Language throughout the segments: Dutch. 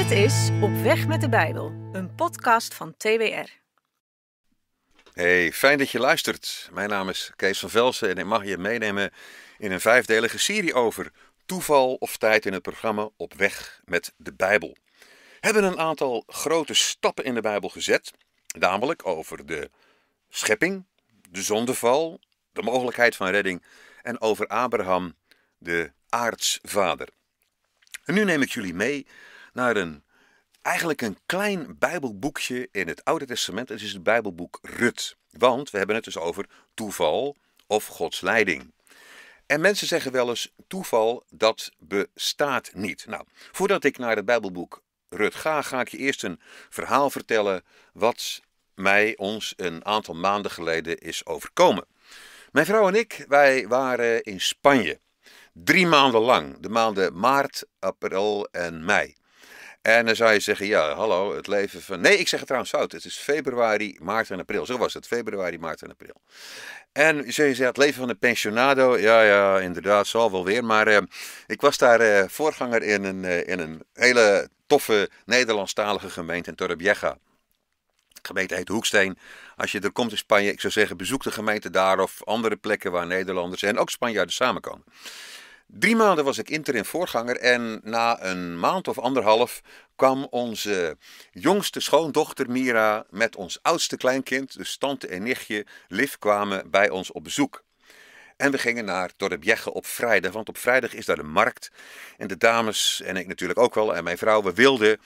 Dit is Op Weg met de Bijbel, een podcast van TWR. Hey, fijn dat je luistert. Mijn naam is Kees van Velsen en ik mag je meenemen in een vijfdelige serie over toeval of tijd in het programma Op Weg met de Bijbel. We hebben een aantal grote stappen in de Bijbel gezet, namelijk over de schepping, de zondeval, de mogelijkheid van redding en over Abraham, de aartsvader. En nu neem ik jullie mee naar een eigenlijk een klein Bijbelboekje in het Oude Testament. Het is het Bijbelboek Rut. Want we hebben het dus over toeval of Gods leiding. En mensen zeggen wel eens: toeval dat bestaat niet. Nou, voordat ik naar het Bijbelboek Rut ga, ga ik je eerst een verhaal vertellen wat mij ons een aantal maanden geleden is overkomen. Mijn vrouw en ik, wij waren in Spanje. Drie maanden lang, de maanden maart, april en mei. En dan zou je zeggen, ja, hallo, het leven van... Nee, ik zeg het trouwens fout. Het is februari, maart en april. Zo was het, februari, maart en april. En zou je zeggen, het leven van de pensionado. Ja, ja, inderdaad, zal wel weer. Maar eh, ik was daar eh, voorganger in een, eh, in een hele toffe Nederlandstalige gemeente in Torrebieja. gemeente heet Hoeksteen. Als je er komt in Spanje, ik zou zeggen, bezoek de gemeente daar of andere plekken waar Nederlanders en ook Spanjaarden samenkomen. Drie maanden was ik interim voorganger en na een maand of anderhalf kwam onze jongste schoondochter Mira met ons oudste kleinkind, dus tante en nichtje Liv, kwamen bij ons op bezoek. En we gingen naar Torrebjegge op vrijdag, want op vrijdag is daar de markt. En de dames, en ik natuurlijk ook wel, en mijn vrouw, we wilden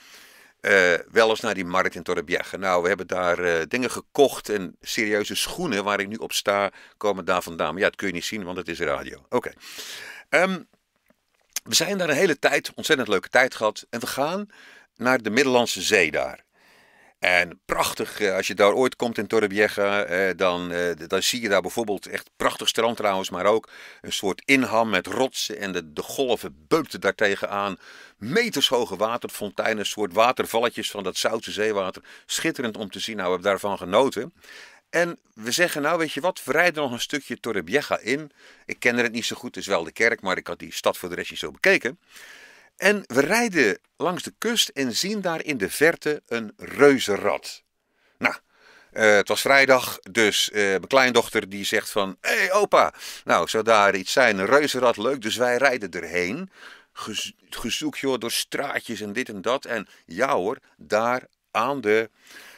eh, wel eens naar die markt in Torrebjegge. Nou, we hebben daar eh, dingen gekocht en serieuze schoenen waar ik nu op sta, komen daar vandaan. Maar ja, dat kun je niet zien, want het is radio. Oké. Ehm, we zijn daar een hele tijd, ontzettend leuke tijd gehad. En we gaan naar de Middellandse Zee daar. En prachtig, eh, als je daar ooit komt in Torrebiega, eh, dan, eh, dan zie je daar bijvoorbeeld echt prachtig strand trouwens, maar ook een soort inham met rotsen en de, de golven beukten daartegen aan. Metershoge waterfonteinen, soort watervalletjes van dat zoute zeewater. Schitterend om te zien, nou we hebben daarvan genoten. En we zeggen, nou weet je wat, we rijden nog een stukje Torrebieja in. Ik ken het niet zo goed, het is wel de kerk, maar ik had die stad voor de rest niet zo bekeken. En we rijden langs de kust en zien daar in de verte een reuzenrad. Nou, eh, het was vrijdag, dus eh, mijn kleindochter die zegt van... Hé hey, opa, nou zou daar iets zijn, een reuzenrad, leuk. Dus wij rijden erheen, Gezoekt gezoek door straatjes en dit en dat. En ja hoor, daar aan de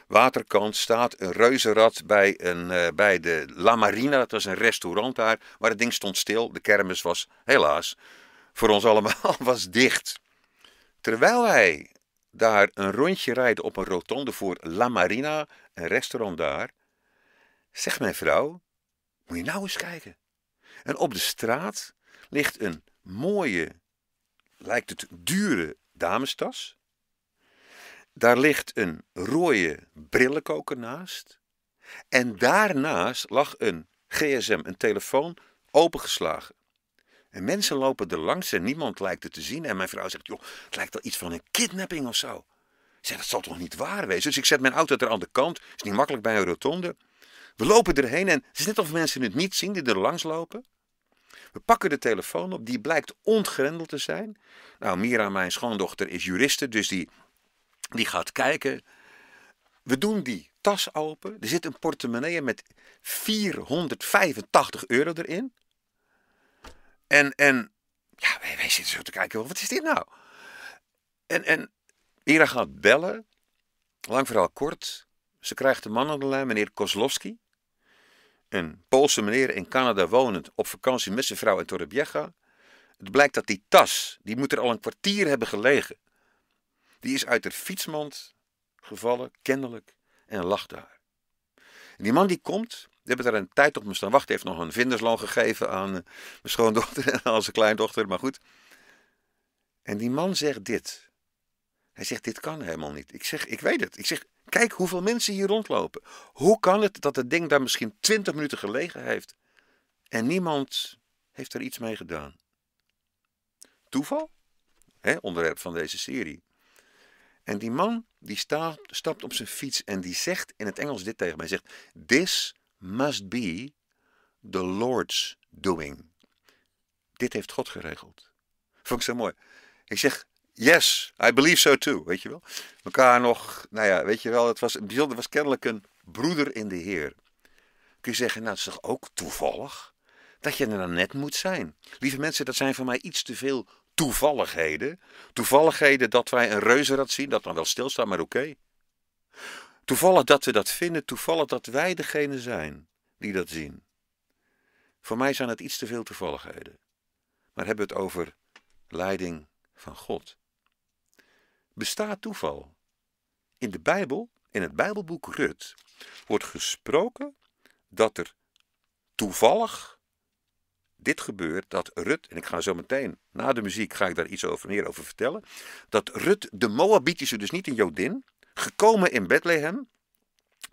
waterkant staat een reuzenrad bij, een, eh, bij de La Marina. Dat was een restaurant daar. Maar het ding stond stil. De kermis was helaas voor ons allemaal was dicht. Terwijl wij daar een rondje rijden op een rotonde voor La Marina, een restaurant daar, zegt mijn vrouw: Moet je nou eens kijken. En op de straat ligt een mooie, lijkt het dure damestas. Daar ligt een rode brillenkoker naast. En daarnaast lag een gsm, een telefoon, opengeslagen. En mensen lopen er langs en niemand lijkt het te zien. En mijn vrouw zegt, joh, het lijkt wel iets van een kidnapping of zo. Ik zeg, dat zal toch niet waar wezen? Dus ik zet mijn auto aan de kant. Is niet makkelijk bij een rotonde. We lopen erheen en het is net of mensen het niet zien die er langs lopen. We pakken de telefoon op, die blijkt ontgrendeld te zijn. Nou, Mira, mijn schoondochter, is juriste, dus die die gaat kijken. We doen die tas open. Er zit een portemonnee met 485 euro erin. En, en ja, wij, wij zitten zo te kijken, wat is dit nou? En, en Ira gaat bellen. Lang verhaal kort. Ze krijgt de man aan de lijn, meneer Kozlowski. Een Poolse meneer in Canada wonend, op vakantie met zijn vrouw in Torrebiega. Het blijkt dat die tas, die moet er al een kwartier hebben gelegen. Die is uit de fietsmand gevallen, kennelijk, en lag daar. En die man die komt, we hebben daar een tijd op me staan wachten, heeft nog een vindersloon gegeven aan eh, mijn schoondochter en aan zijn kleindochter, maar goed. En die man zegt dit. Hij zegt, dit kan helemaal niet. Ik zeg, ik weet het. Ik zeg, kijk hoeveel mensen hier rondlopen. Hoe kan het dat het ding daar misschien twintig minuten gelegen heeft en niemand heeft er iets mee gedaan? Toeval? onderwerp van deze serie. En die man die stapt op zijn fiets en die zegt in het Engels dit tegen mij. zegt, this must be the Lord's doing. Dit heeft God geregeld. Vond ik zo mooi. Ik zeg, yes, I believe so too. Weet je wel. Mekaar nog, nou ja, weet je wel. Het was, het was kennelijk een broeder in de Heer. Kun je zeggen, nou het is toch ook toevallig? Dat je er dan net moet zijn. Lieve mensen, dat zijn voor mij iets te veel toevalligheden. Toevalligheden dat wij een reuzenrad zien, dat dan wel stilstaat, maar oké. Toevallig dat we dat vinden, toevallig dat wij degene zijn die dat zien. Voor mij zijn het iets te veel toevalligheden. Maar hebben we het over leiding van God? Bestaat toeval? In de Bijbel, in het Bijbelboek Rut, wordt gesproken dat er toevallig dit gebeurt, dat Rut, en ik ga zo meteen na de muziek ga ik daar iets over meer over vertellen, dat Rut de Moabitische, dus niet een Jodin, gekomen in Bethlehem,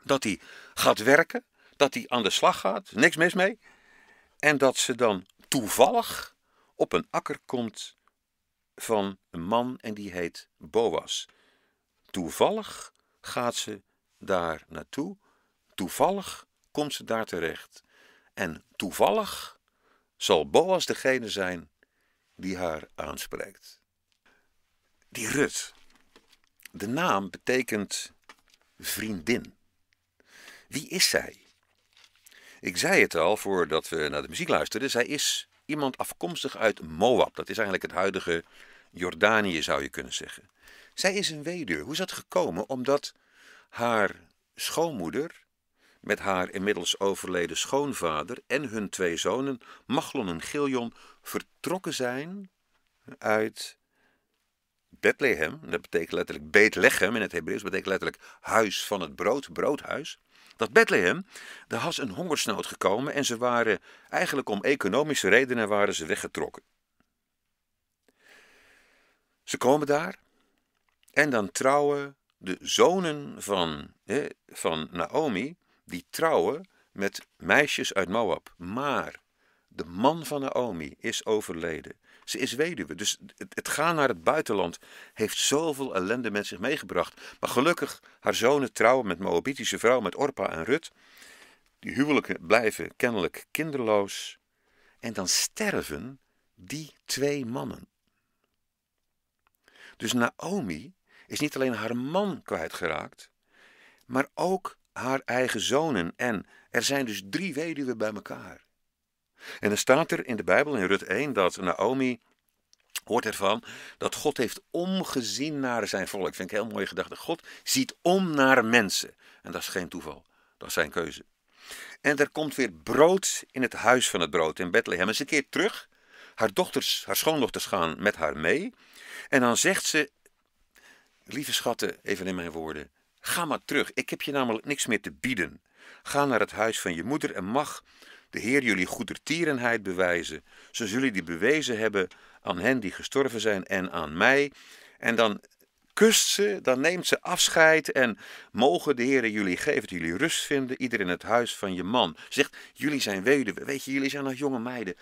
dat hij gaat werken, dat hij aan de slag gaat, niks mis mee, en dat ze dan toevallig op een akker komt van een man en die heet Boas. Toevallig gaat ze daar naartoe, toevallig komt ze daar terecht. En toevallig zal Boas degene zijn die haar aanspreekt. Die Rut. De naam betekent vriendin. Wie is zij? Ik zei het al voordat we naar de muziek luisterden. Zij is iemand afkomstig uit Moab. Dat is eigenlijk het huidige Jordanië, zou je kunnen zeggen. Zij is een weduwe. Hoe is dat gekomen? Omdat haar schoonmoeder met haar inmiddels overleden schoonvader en hun twee zonen, Machlon en Giljon, vertrokken zijn uit Bethlehem. Dat betekent letterlijk Bethlehem in het Hebreeuws, betekent letterlijk huis van het brood, broodhuis. Dat Bethlehem, daar was een hongersnood gekomen en ze waren eigenlijk om economische redenen waren ze weggetrokken. Ze komen daar en dan trouwen de zonen van, van Naomi die trouwen met meisjes uit Moab. Maar de man van Naomi is overleden. Ze is weduwe. Dus het, gaan naar het buitenland heeft zoveel ellende met zich meegebracht. Maar gelukkig, haar zonen trouwen met Moabitische vrouw, met Orpa en Rut. Die huwelijken blijven kennelijk kinderloos. En dan sterven die twee mannen. Dus Naomi is niet alleen haar man kwijtgeraakt, maar ook haar eigen zonen. En er zijn dus drie weduwen bij elkaar. En dan staat er in de Bijbel, in Rut 1, dat Naomi hoort ervan dat God heeft omgezien naar zijn volk. Vind ik een heel mooie gedachte. God ziet om naar mensen. En dat is geen toeval. Dat is zijn keuze. En er komt weer brood in het huis van het brood in Bethlehem. En ze keert terug. Haar, dochters, haar schoondochters gaan met haar mee. En dan zegt ze, lieve schatten, even in mijn woorden. Ga maar terug, ik heb je namelijk niks meer te bieden. Ga naar het huis van je moeder en mag de Heer jullie goedertierenheid bewijzen. Zo zullen die bewezen hebben aan hen die gestorven zijn en aan mij. En dan kust ze, dan neemt ze afscheid en mogen de heren jullie geven dat jullie rust vinden, ieder in het huis van je man. Zegt, jullie zijn weduwe, weet je, jullie zijn nog jonge meiden.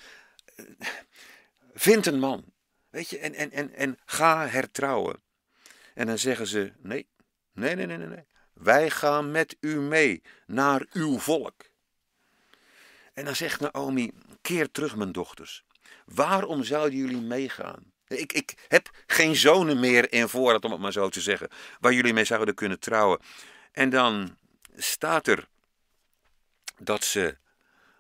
Vind een man, weet je, en, en, en, en ga hertrouwen. En dan zeggen ze, nee, Nee, nee, nee, nee, nee. Wij gaan met u mee naar uw volk. En dan zegt Naomi: Keer terug, mijn dochters. Waarom zouden jullie meegaan? Ik, ik heb geen zonen meer in voorraad, om het maar zo te zeggen, waar jullie mee zouden kunnen trouwen. En dan staat er dat ze,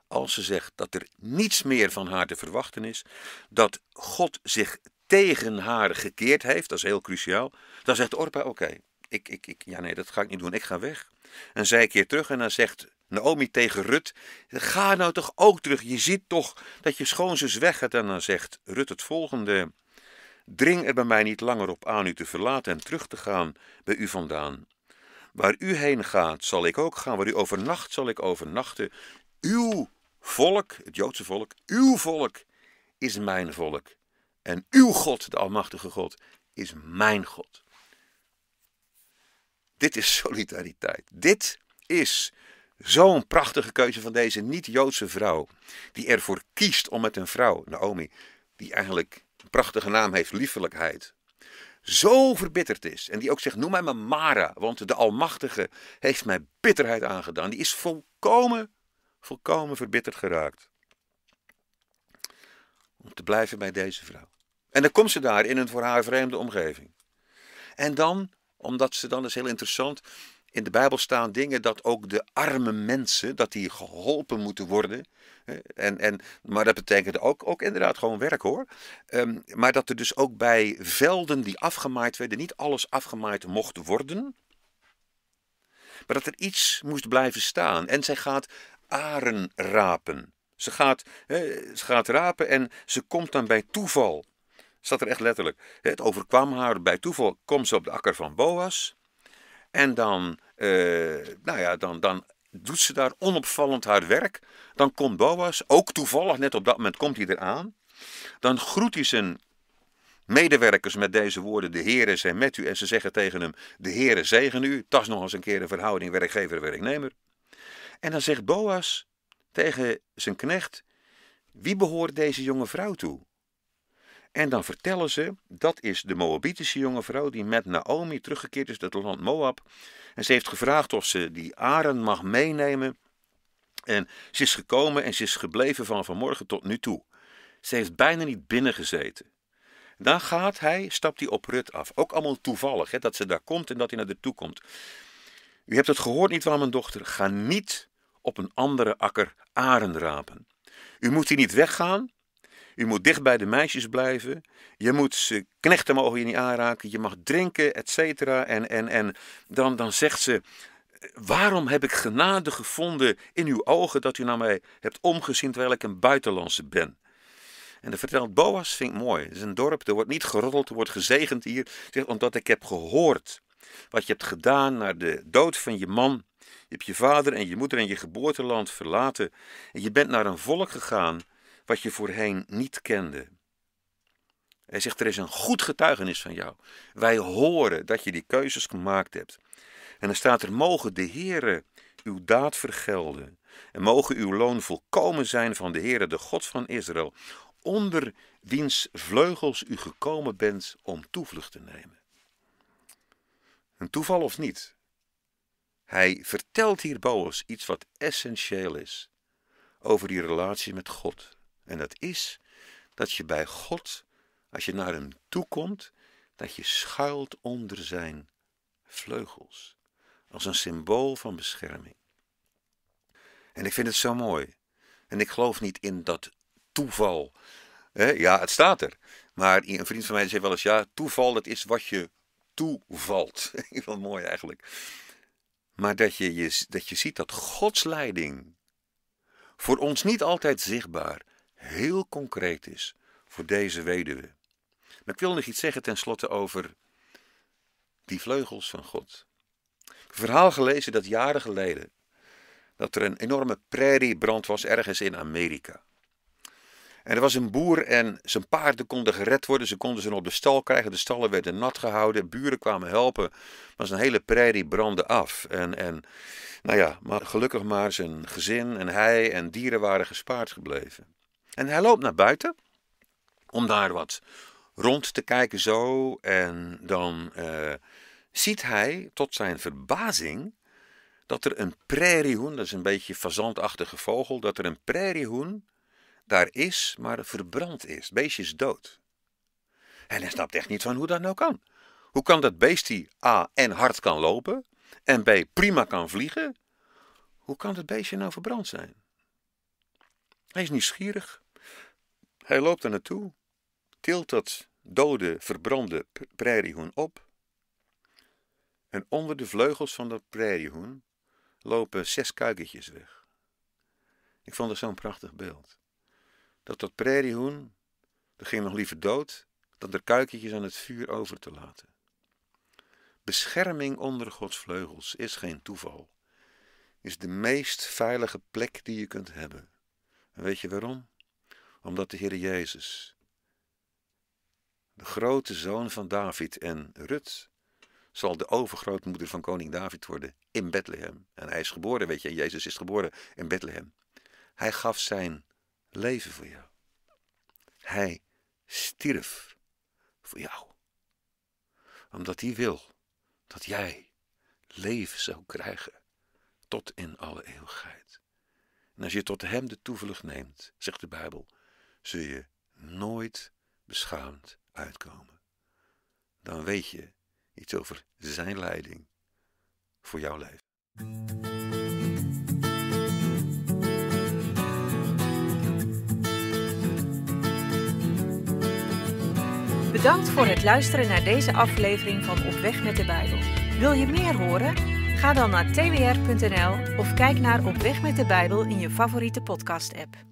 als ze zegt dat er niets meer van haar te verwachten is, dat God zich tegen haar gekeerd heeft, dat is heel cruciaal, dan zegt Orpa: Oké, ik, ik, ik, ja nee, dat ga ik niet doen, ik ga weg. En zij keert terug en dan zegt Naomi tegen Rut, ga nou toch ook terug, je ziet toch dat je schoonzus weg gaat. En dan zegt Rut het volgende, dring er bij mij niet langer op aan u te verlaten en terug te gaan bij u vandaan. Waar u heen gaat, zal ik ook gaan, waar u overnacht, zal ik overnachten. Uw volk, het Joodse volk, uw volk is mijn volk. En uw God, de Almachtige God, is mijn God. Dit is solidariteit. Dit is zo'n prachtige keuze van deze niet-Joodse vrouw. Die ervoor kiest om met een vrouw, Naomi, die eigenlijk een prachtige naam heeft, liefelijkheid. Zo verbitterd is. En die ook zegt: Noem mij maar Mara, want de Almachtige heeft mij bitterheid aangedaan. Die is volkomen, volkomen verbitterd geraakt. Om te blijven bij deze vrouw. En dan komt ze daar in een voor haar vreemde omgeving. En dan omdat ze dan, is heel interessant, in de Bijbel staan dingen dat ook de arme mensen, dat die geholpen moeten worden. En, en, maar dat betekent ook, ook inderdaad gewoon werk hoor. Ehm, maar dat er dus ook bij velden die afgemaaid werden, niet alles afgemaaid mocht worden. Maar dat er iets moest blijven staan. En zij gaat aren rapen. Ze gaat, ze gaat rapen en ze komt dan bij toeval Staat er echt letterlijk. Het overkwam haar bij toeval, komt ze op de akker van Boas. En dan, eh, nou ja, dan, dan doet ze daar onopvallend haar werk. Dan komt Boas, ook toevallig, net op dat moment komt hij eraan. Dan groet hij zijn medewerkers met deze woorden: De Heere zijn met u. En ze zeggen tegen hem: De Heere zegen u. Dat is nog eens een keer de verhouding werkgever-werknemer. En dan zegt Boas tegen zijn knecht: Wie behoort deze jonge vrouw toe? En dan vertellen ze, dat is de Moabitische jonge vrouw die met Naomi teruggekeerd is uit het land Moab. En ze heeft gevraagd of ze die Aren mag meenemen. En ze is gekomen en ze is gebleven van vanmorgen tot nu toe. Ze heeft bijna niet binnengezeten. Dan gaat hij, stapt hij op Rut af. Ook allemaal toevallig, hè, dat ze daar komt en dat hij naar de toe komt. U hebt het gehoord, niet waar, mijn dochter? Ga niet op een andere akker aren rapen. U moet hier niet weggaan, u moet dicht bij de meisjes blijven. Je moet ze, knechten mogen je niet aanraken. Je mag drinken, et cetera. En, en, en dan, dan zegt ze, waarom heb ik genade gevonden in uw ogen dat u naar mij hebt omgezien terwijl ik een buitenlandse ben? En dan vertelt Boas, vind ik mooi. Het is een dorp, er wordt niet geroddeld, er wordt gezegend hier. omdat ik heb gehoord wat je hebt gedaan na de dood van je man. Je hebt je vader en je moeder en je geboorteland verlaten. En je bent naar een volk gegaan wat je voorheen niet kende. Hij zegt, er is een goed getuigenis van jou. Wij horen dat je die keuzes gemaakt hebt. En dan staat er, mogen de Heere uw daad vergelden. En mogen uw loon volkomen zijn van de Heere, de God van Israël. Onder wiens vleugels u gekomen bent om toevlucht te nemen. Een toeval of niet? Hij vertelt hier boos iets wat essentieel is over die relatie met God. En dat is dat je bij God, als je naar hem toe komt, dat je schuilt onder zijn vleugels. Als een symbool van bescherming. En ik vind het zo mooi. En ik geloof niet in dat toeval. ja, het staat er. Maar een vriend van mij zei wel eens: ja, toeval, dat is wat je toevalt. Heel mooi eigenlijk. Maar dat je, dat je ziet dat Gods leiding voor ons niet altijd zichtbaar, heel concreet is voor deze weduwe. Maar ik wil nog iets zeggen tenslotte over die vleugels van God. Een verhaal gelezen dat jaren geleden dat er een enorme prairiebrand was ergens in Amerika. En er was een boer en zijn paarden konden gered worden. Ze konden ze op de stal krijgen. De stallen werden nat gehouden. Buren kwamen helpen. Maar zijn hele prairie brandde af. En, en nou ja, maar gelukkig maar zijn gezin en hij en dieren waren gespaard gebleven. En hij loopt naar buiten om daar wat rond te kijken zo. En dan eh, ziet hij tot zijn verbazing dat er een prairiehoen, dat is een beetje fazantachtige vogel, dat er een prairiehoen daar is, maar verbrand is. Het beestje is dood. En hij snapt echt niet van hoe dat nou kan. Hoe kan dat beest die A en hard kan lopen en B prima kan vliegen, hoe kan dat beestje nou verbrand zijn? Hij is nieuwsgierig. Hij loopt er naartoe, tilt dat dode, verbrande prairiehoen op. En onder de vleugels van dat prairiehoen lopen zes kuikentjes weg. Ik vond het zo'n prachtig beeld. Dat dat prairiehoen, dat ging nog liever dood, dan de kuikentjes aan het vuur over te laten. Bescherming onder Gods vleugels is geen toeval. Is de meest veilige plek die je kunt hebben. En weet je waarom? omdat de Heer Jezus, de grote zoon van David en Rut, zal de overgrootmoeder van koning David worden in Bethlehem. En hij is geboren, weet je, Jezus is geboren in Bethlehem. Hij gaf zijn leven voor jou. Hij stierf voor jou. Omdat hij wil dat jij leven zou krijgen tot in alle eeuwigheid. En als je tot hem de toevlucht neemt, zegt de Bijbel, zul je nooit beschaamd uitkomen. Dan weet je iets over zijn leiding voor jouw leven. Bedankt voor het luisteren naar deze aflevering van Op Weg met de Bijbel. Wil je meer horen? Ga dan naar twr.nl of kijk naar Op Weg met de Bijbel in je favoriete podcast-app.